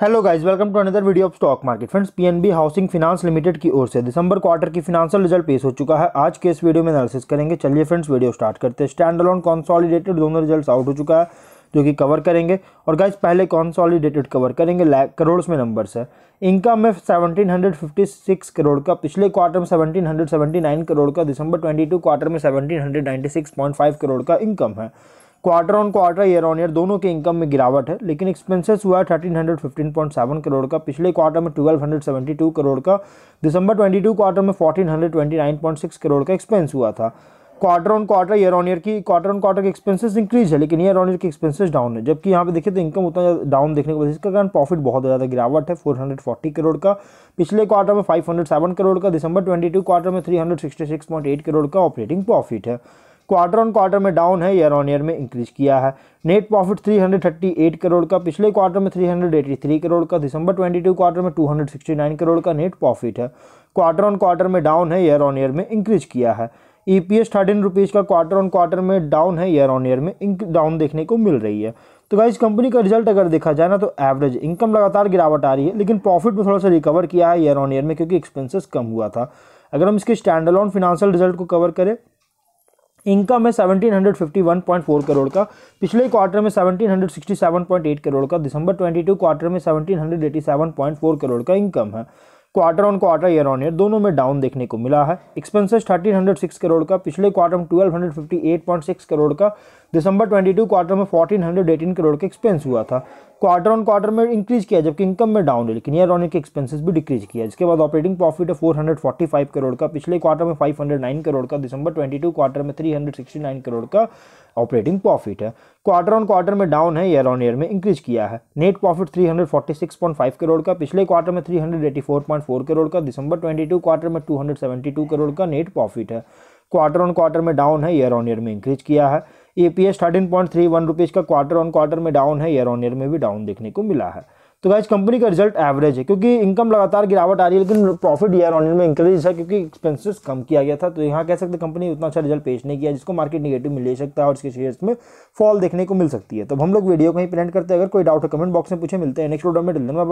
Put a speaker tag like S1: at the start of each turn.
S1: hello guys welcome to another video of stock market friends PNB housing finance limited की ओर से December quarter की financial result पेश हो चुका है आज के इस वीडियो में एनालिसिस करेंगे चलिए फ्रेंड्स वीडियो स्टार्ट करते हैं स्टैंड अलोन कॉन्सॉलिडेटेड दोनों रिजल्ट आउट हो चुका है जो कि कवर करेंगे और गाइज पहले कॉन्सॉलिडेटेड कवर करेंगे करोड़ में नंबर्स है इनकम में सेवनटीन करोड़ का पिछले क्वार्टर में सेवनटीन करोड़ का दिसंबर ट्वेंटी क्वार्टर में सेवनटीन करोड़ का इनकम है quarter on quarter year on year दोनों के इनकम में गिरावट है लेकिन एक्सपेंसेस हुआ है thirteen hundred fifteen point seven crore का पिछले क्वार्टर में twelve hundred seventy two crore का दिसंबर ट्वेंटी टू क्वार्टर में fourteen hundred twenty nine point six crore का एक्सपेंस हुआ था quarter on quarter year on year की क्वार्टर ऑन क्वार्टर के एक्सपेंसेस इंक्रीज है लेकिन ईयर ऑन ईयर के एक्सपेंसेस डाउन है जबकि यहाँ पे देखिए तो इनकम उतना डाउन देखने के बाद इसका कारण प्रॉफिट बहुत ज़्यादा गिरावट है 440 करोड़ का पिछले क्वार्टर में 507 करोड़ का दिसंबर 22 क्वार्टर में 366.8 करोड़ का ऑपरेटिंग प्रॉफिट है क्वार्टर ऑन क्वार्टर में डाउन है ईयर ऑन ईयर में इंक्रीज किया है नेट प्रॉफिट 338 करोड़ का पिछले क्वार्टर में 383 करोड़ का दिसंबर 22 क्वार्टर में 269 करोड़ का नेट प्रॉफिट है क्वार्टर ऑन क्वार्टर में डाउन है ईयर ऑन ईयर में इंक्रीज किया है E P S thirteen rupees का क्वार्टर ऑन क्वार्टर में डाउन है ईयर ऑन ईयर में डाउन देखने को मिल रही है तो गाइज कंपनी का रिजल्ट अगर देखा जाए ना तो एवरेज इनकम लगातार गिरावट आ रही है लेकिन प्रॉफिट में थोड़ा सा रिकवर किया है ईयर ऑन ईयर में क्योंकि एक्सपेंसेस कम हुआ था अगर हम इसके स्टैंडर्ड ऑन फिनेंशियल रिजल्ट को कवर करें इनकम है seventeen hundred fifty one point four crore का पिछले क्वार्टर में seventeen hundred sixty seven point eight crore का दिसंबर ट्वेंटी टू क्वार्टर में seventeen hundred eighty seven point four crore का इनकम है quarter on quarter year on year दोनों में डाउन देखने को मिला है एक्सपेंसेस 1306 करोड़ का पिछले क्वार्टर में 1258.6 करोड़ का दिसंबर 22 क्वार्टर में 1418 करोड़ का एक्सपेंस हुआ था क्वार्टर ऑन क्वार्टर में इंक्रीज किया जबकि इनकम में डाउन है लेकिन ईयर ऑन ईयर के एक्सपेंसेस भी डिक्रीज किया इसके बाद ऑपरेटिंग प्रॉफिट है फोर करोड़ का पिछले क्वार्टर में फाइव करोड़ का दिसंबर ट्वेंटी क्वार्टर में थ्री करोड़ का ऑपरेटिंग प्रॉफिट है क्वार्टर ऑन क्वार्टर में डाउन है ईयर ऑन ईयर में इंक्रीज किया है नेट प्रॉफिट 346.5 करोड़ का पिछले क्वार्टर में 384.4 करोड़ का दिसंबर 22 क्वार्टर में 272 करोड़ का नेट प्रॉफिट है क्वार्टर ऑन क्वार्टर में डाउन है ईयर ऑन ईयर में इंक्रीज किया है A P S thirteen point three one rupees का क्वार्टर ऑन क्वार्टर में डाउन है ईयर ऑन ईयर में भी डाउन देखने को मिला है तो गाइज कंपनी का रिजल्ट एवरेज है क्योंकि इनकम लगातार गिरावट आ रही है लेकिन प्रॉफिट ईयर ऑन ईयर में इंक्रीज है क्योंकि एक्सपेंसेस कम किया गया था तो यहाँ कह सकते कंपनी उतना अच्छा रिजल्ट पेश नहीं किया जिसको मार्केट निगेटिव मिल सकता है और इसके शेयर्स में फॉल देखने को मिल सकती है तो हम लोग वीडियो कहीं प्रिंट करते हैं अगर कोई डाउट है कमेंट बॉक्स में पूछे मिलते हैं नेक्स्ट वीडियो में